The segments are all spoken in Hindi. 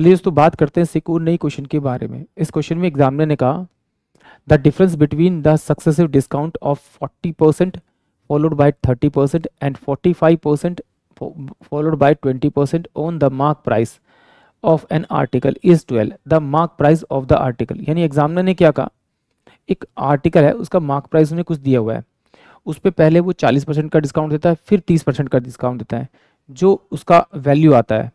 चलिए दोस्तों बात करते हैं सिकून नई क्वेश्चन के बारे में इस क्वेश्चन में एग्जामिनर ने कहा the difference between the successive discount of forty percent followed by thirty percent and forty five percent followed by twenty percent on the mark price of an article is twelve the mark price of the article यानी एग्जामिनर ने क्या कहा एक आर्टिकल है उसका मार्क प्राइस उन्हें कुछ दिया हुआ है उस पर पहले वो चालीस परसेंट का डिस्काउंट देता है फिर तीस परसेंट का डिस्काउंट देता है जो उसका वैल्यू आता है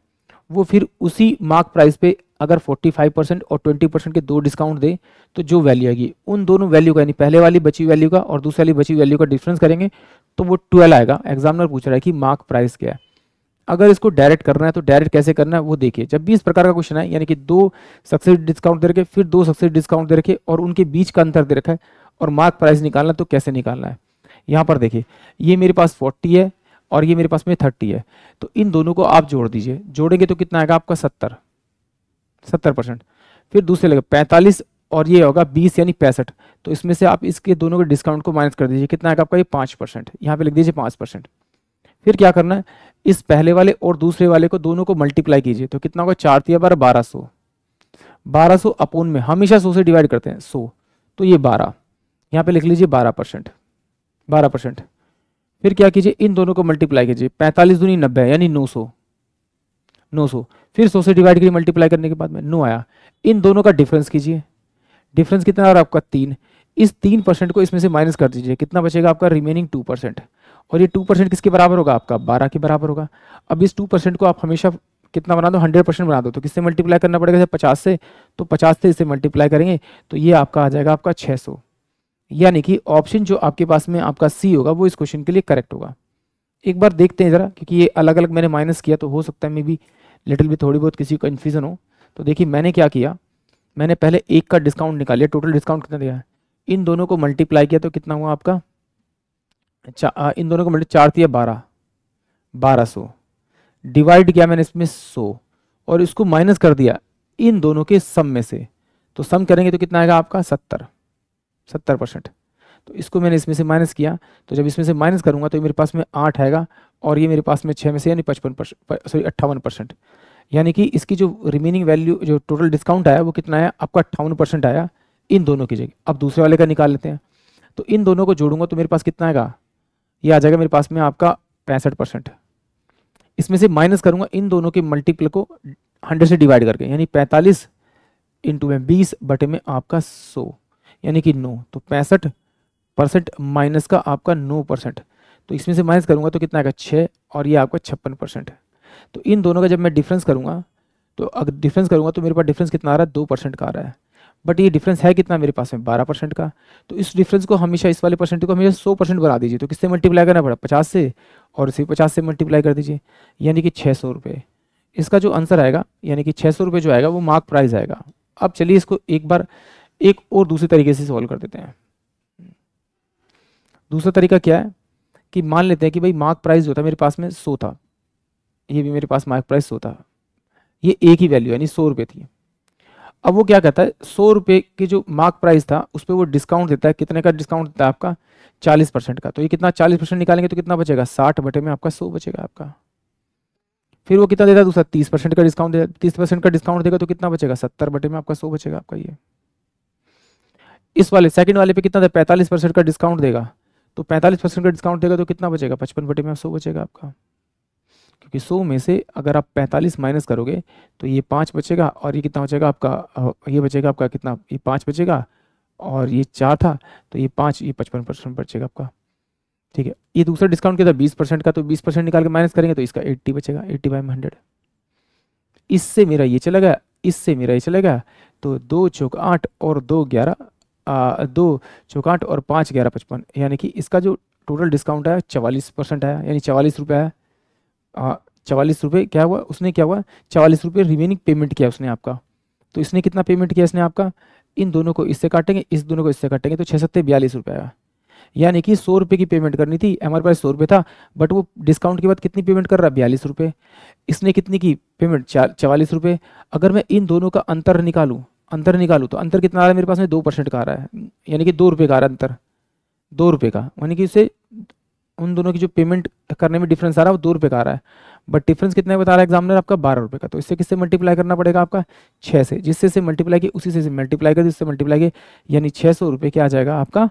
वो फिर उसी मार्क प्राइस पे अगर 45 परसेंट और 20 परसेंट के दो डिस्काउंट दे तो जो वैल्यू आएगी उन दोनों वैल्यू का यानी पहले वाली बची वैल्यू का और दूसरी वाली बची वैल्यू का डिफरेंस करेंगे तो वो ट्वेल्व आएगा एग्जामिनर पूछ रहा है कि मार्क प्राइस क्या है अगर इसको डायरेक्ट करना है तो डायरेक्ट कैसे करना है वो देखिए जब भी इस प्रकार का क्वेश्चन है यानी कि दो सक्सेस डिस्काउंट दे रखे फिर दो सक्सेस डिस्काउंट दे रखे और उनके बीच का अंतर दे रखा है और मार्क प्राइस निकालना तो कैसे निकालना है यहाँ पर देखिए ये मेरे पास फोर्टी है और ये मेरे पास में थर्टी है तो इन दोनों को आप जोड़ दीजिए जोड़ेंगे तो कितना आएगा आपका सत्तर सत्तर परसेंट फिर दूसरे लगे पैंतालीस और ये होगा बीस यानी पैंसठ तो इसमें से आप इसके दोनों के डिस्काउंट को माइनस कर दीजिए कितना आएगा आपका ये पाँच परसेंट यहाँ पर लिख दीजिए पाँच परसेंट फिर क्या करना है इस पहले वाले और दूसरे वाले को दोनों को मल्टीप्लाई कीजिए तो कितना होगा चार तीन बारह बारह सौ बारह सौ अपोन में हमेशा सौ से डिवाइड करते हैं सौ तो ये बारह यहाँ पे लिख लीजिए बारह परसेंट बारह परसेंट फिर क्या कीजिए इन दोनों को मल्टीप्लाई कीजिए पैंतालीस दूनी नब्बे यानी नौ सौ नौ सौ फिर सौ से डिवाइड करिए मल्टीप्लाई करने के बाद में नो आया इन दोनों का डिफरेंस कीजिए डिफरेंस कितना और आपका तीन इस तीन परसेंट को इसमें से माइनस कर दीजिए कितना बचेगा आपका रिमेनिंग टू परसेंट और ये टू परसेंट किसके बराबर होगा आपका बारह के बराबर होगा अब इस टू परसेंट को आप हमेशा कितना बना दो हंड्रेड परसेंट बना दो तो किससे मल्टीप्लाई करना पड़ेगा जैसे पचास से तो पचास से इसे मल्टीप्लाई करेंगे तो ये आपका आ जाएगा आपका छः सौ यानी कि ऑप्शन जो आपके पास में आपका सी होगा वो इस क्वेश्चन के लिए करेक्ट होगा एक बार देखते हैं ज़रा क्योंकि ये अलग अलग मैंने माइनस किया तो हो सकता है मे बी लिटिल भी थोड़ी बहुत किसी को कन्फ्यूज़न हो तो देखिए मैंने क्या किया मैंने पहले एक का डिस्काउंट निकालिया टोटल डिस्काउंट कितना दिया है इन दोनों को मल्टीप्लाई किया तो कितना हुआ आपका अच्छा इन दोनों को मल्टी चार दिया बारह बारह सौ डिवाइड किया मैंने इसमें सौ और इसको माइनस कर दिया इन दोनों के सम में से तो सम करेंगे तो कितना आएगा आपका सत्तर सत्तर परसेंट तो इसको मैंने इसमें से माइनस किया तो जब इसमें से माइनस करूंगा तो मेरे पास में आठ आएगा और ये मेरे पास में छः में से यानी पचपन परसेंट सॉरी अट्ठावन परसेंट यानी कि इसकी जो रिमेनिंग वैल्यू जो टोटल डिस्काउंट आया वो कितना आया आपका अट्ठावन परसेंट आया इन दोनों की जगह अब दूसरे वाले का निकाल लेते हैं तो इन दोनों को जोड़ूंगा तो मेरे पास कितना आएगा ये आ जाएगा मेरे पास में आपका पैंसठ परसेंट इसमें से माइनस करूंगा इन दोनों के मल्टीपल को हंड्रेड से डिवाइड करके यानी पैंतालीस इंटू में बीस बटे में आपका सौ यानी कि नौ तो पैंसठ परसेंट माइनस का आपका नो परसेंट तो इसमें से माइनस करूंगा तो कितना आएगा छः और ये आपका छप्पन परसेंट तो इन दोनों का जब मैं डिफरेंस करूंगा तो अगर डिफरेंस करूंगा तो मेरे पास डिफरेंस कितना आ रहा है दो परसेंट का आ रहा है बट ये डिफरेंस है कितना मेरे पास में बारह परसेंट का तो इस डिफरेंस को हमेशा इस वाले परसेंट को हमेशा सौ परसेंट बना दीजिए तो किससे मल्टीप्लाई करना पड़ा पचास से और इसे पचास से मल्टीप्लाई कर दीजिए यानी कि छः सौ रुपये इसका जो आंसर आएगा यानी कि छः सौ रुपये जो आएगा वो मार्क प्राइस आएगा अब चलिए इसको एक बार एक और दूसरे तरीके से सॉल्व कर देते हैं दूसरा तरीका क्या है कि मान लेते हैं कि भाई मार्क प्राइस जो था मेरे पास में सो था ये भी मेरे पास मार्क प्राइस सो था ये एक ही वैल्यू यानी सौ रुपये थी अब वो क्या कहता है सौ रुपये की जो मार्क प्राइस था उस पर वो डिस्काउंट देता है कितने का डिस्काउंट देता है आपका चालीस परसेंट का तो ये कितना चालीस परसेंट निकालेंगे तो कितना बचेगा साठ बटे में आपका सौ बचेगा आपका फिर वो कितना देता है दूसरा तीस परसेंट का डिस्काउंट देता है तीस परसेंट का डिस्काउंट देगा तो कितना बचेगा सत्तर बटे में आपका सौ बचेगा आपका ये इस वाले सेकंड वाले पे कितना पैंतालीस परसेंट का डिस्काउंट देगा तो पैंतालीस परसेंट का डिस्काउंट देगा तो कितना बचेगा पचपन बटे में सौ बचेगा आपका क्योंकि सौ में से अगर आप पैंतालीस माइनस करोगे तो ये पाँच बचेगा और ये कितना बचेगा आपका ये बचेगा आपका कितना ये पाँच बचेगा और ये चार था तो ये पाँच ये पचपन परसेंट बचेगा आपका ठीक है ये दूसरा डिस्काउंट क्या था बीस परसेंट का तो बीस परसेंट निकाल के माइनस करेंगे तो इसका एट्टी बचेगा एट्टी बाई हंड्रेड इससे मेरा ये चला गया इससे मेरा ये चला गया तो दो चौक आठ और दो ग्यारह आ, दो चौकाठ और पाँच ग्यारह पचपन यानी कि इसका जो टोटल डिस्काउंट है चवालीस परसेंट आया यानी चवालीस रुपये है चवालीस रुपये क्या हुआ उसने क्या हुआ चवालीस रुपये रिमेनिंग पेमेंट किया उसने आपका तो इसने कितना पेमेंट किया इसने आपका इन दोनों को इससे काटेंगे इस दोनों को इससे काटेंगे तो छः सत्ते बयालीस रुपये आया यानी कि सौ रुपये की पेमेंट करनी थी हमारे पास सौ रुपये था बट वो डिस्काउंट के बाद कितनी पेमेंट कर रहा है बयालीस रुपये इसने कितनी की पेमेंट चवालीस रुपये अगर मैं इन दोनों का अंतर निकालूँ अंतर निकालू तो अंतर कितना आ रहा है मेरे पास में दो परसेंट का आ रहा है यानी कि दो रुपये का आ रहा है अंतर दो रुपये का यानी कि उससे उन दोनों की जो पेमेंट करने में डिफरेंस आ रहा है वो दो रुपये का आ रहा है बट डिफरेंस कितना बता रहा है एग्जामिनर आपका बारह रुपये का तो इससे किससे मल्टीप्लाई करना पड़ेगा आपका छः से जिससे से मल्टीप्लाई किया उसी से मल्टीप्लाई कर जिससे मल्टीप्लाई की यानी छः सौ रुपये क्या आ जाएगा आपका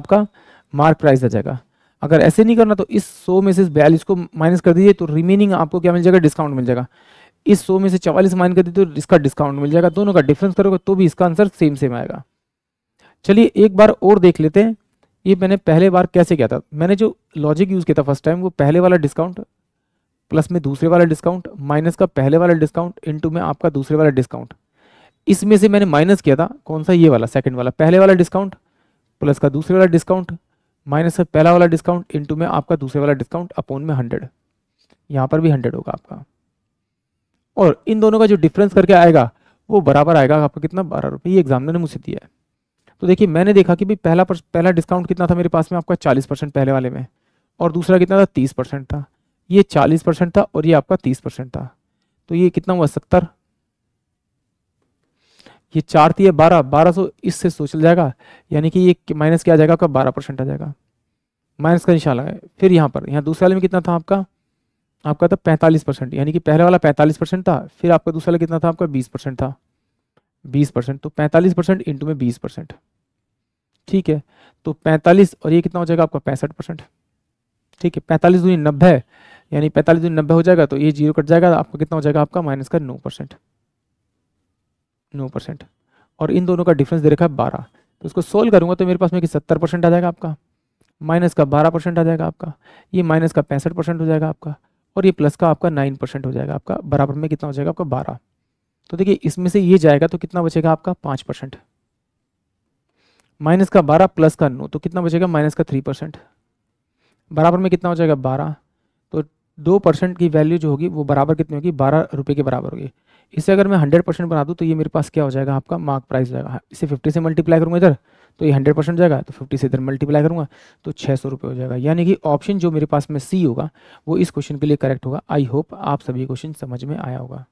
आपका मार्क प्राइस आ जाएगा अगर ऐसे नहीं करना तो इस सौ में से बयालीस को माइनस कर दीजिए तो रिमेनिंग आपको क्या मिल जाएगा डिस्काउंट मिल जाएगा इस सौ में से चवालीस माइन कर दी तो इसका डिस्काउंट मिल जाएगा दोनों का डिफरेंस करोगे तो भी इसका आंसर सेम सेम आएगा चलिए एक बार और देख लेते हैं ये मैंने पहले बार कैसे किया था मैंने जो लॉजिक यूज़ किया था फर्स्ट टाइम वो पहले वाला डिस्काउंट प्लस में दूसरे वाला डिस्काउंट माइनस का पहले वाला डिस्काउंट इनटू में आपका दूसरे वाला डिस्काउंट इसमें से मैंने माइनस किया था कौन सा ये वाला सेकंड वाला पहले वाला डिस्काउंट प्लस का दूसरे वाला डिस्काउंट माइनस का पहला वाला डिस्काउंट इनटू में आपका दूसरे वाला डिस्काउंट अपोन में हंड्रेड यहाँ पर भी हंड्रेड होगा आपका और इन दोनों का जो डिफरेंस करके आएगा वो बराबर आएगा आपका कितना बारह रुपये ये एग्जामिनर ने मुझसे दिया है तो देखिए मैंने देखा कि भाई पहला पहला डिस्काउंट कितना था मेरे पास में आपका चालीस परसेंट पहले वाले में और दूसरा कितना था तीस परसेंट था ये चालीस परसेंट था और ये आपका तीस परसेंट था तो ये कितना हुआ सत्तर ये चार थी बारह बारह सौ इससे सोच जाएगा यानी कि ये माइनस क्या आ जाएगा आपका बारह परसेंट आ जाएगा माइनस का निशान लगाए फिर यहाँ पर यहाँ दूसरे वाले में कितना था आपका आपका था पैंतालीस परसेंट यानी कि पहले वाला पैंतालीस परसेंट था फिर आपका दूसरा वाला कितना था आपका बीस परसेंट था बीस परसेंट तो पैंतालीस परसेंट इंटू में बीस परसेंट ठीक है तो पैंतालीस और ये कितना हो जाएगा आपका पैंसठ परसेंट ठीक है पैंतालीस दूनी नब्बे यानी पैंतालीस दूनी नब्बे हो जाएगा तो ये जीरो कट जाएगा आपका कितना हो जाएगा आपका माइनस का नौ परसेंट नौ परसेंट और इन दोनों का डिफरेंस दे रखा है बारह तो इसको सोल्व करूंगा तो मेरे पास में कि सत्तर परसेंट आ जाएगा आपका माइनस का बारह परसेंट आ जाएगा आपका ये माइनस का पैंसठ परसेंट हो जाएगा आपका और ये प्लस का आपका नाइन परसेंट हो जाएगा आपका बराबर में कितना हो जाएगा आपका बारह तो देखिए इसमें से ये जाएगा तो कितना बचेगा आपका पाँच परसेंट माइनस का बारह प्लस का नौ तो कितना बचेगा माइनस का थ्री परसेंट बराबर में कितना हो जाएगा बारह तो दो परसेंट की वैल्यू जो होगी वो बराबर कितनी होगी बारह रुपये के बराबर होगी इसे अगर मैं हंड्रेड परसेंट बना दूँ तो ये मेरे पास क्या हो जाएगा आपका मार्क प्राइस जाएगा हाँ, इसे फिफ्टी से मल्टीप्लाई करूँगा इधर तो ये हंड्रेड परसेंट जाएगा तो फिफ्टी से इधर मल्टीप्लाई करूँगा तो छः सौ रुपये हो जाएगा यानी कि ऑप्शन जो मेरे पास में सी होगा वो इस क्वेश्चन के लिए करेक्ट होगा आई होप आप सभी क्वेश्चन समझ में आया होगा